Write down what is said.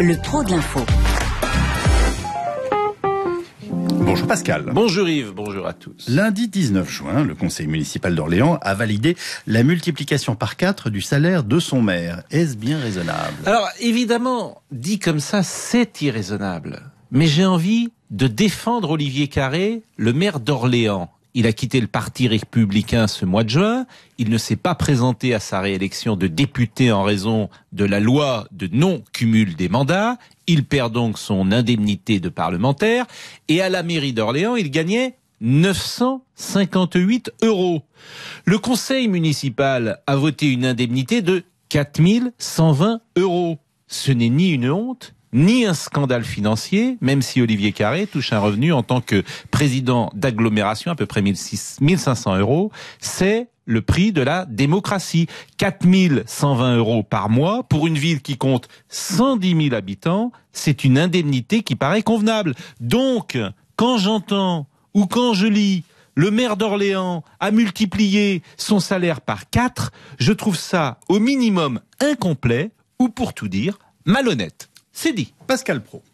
le pro de l'info. Bonjour Pascal. Bonjour Yves, bonjour à tous. Lundi 19 juin, le conseil municipal d'Orléans a validé la multiplication par 4 du salaire de son maire. Est-ce bien raisonnable Alors évidemment, dit comme ça, c'est irraisonnable. Mais j'ai envie de défendre Olivier Carré, le maire d'Orléans, il a quitté le parti républicain ce mois de juin. Il ne s'est pas présenté à sa réélection de député en raison de la loi de non-cumul des mandats. Il perd donc son indemnité de parlementaire. Et à la mairie d'Orléans, il gagnait 958 euros. Le conseil municipal a voté une indemnité de 4120 euros. Ce n'est ni une honte, ni un scandale financier, même si Olivier Carré touche un revenu en tant que président d'agglomération, à peu près 1500 euros. C'est le prix de la démocratie. 4120 euros par mois pour une ville qui compte 110 000 habitants, c'est une indemnité qui paraît convenable. Donc, quand j'entends ou quand je lis le maire d'Orléans a multiplié son salaire par 4, je trouve ça au minimum incomplet ou pour tout dire malhonnête. C'est dit. Pascal Pro.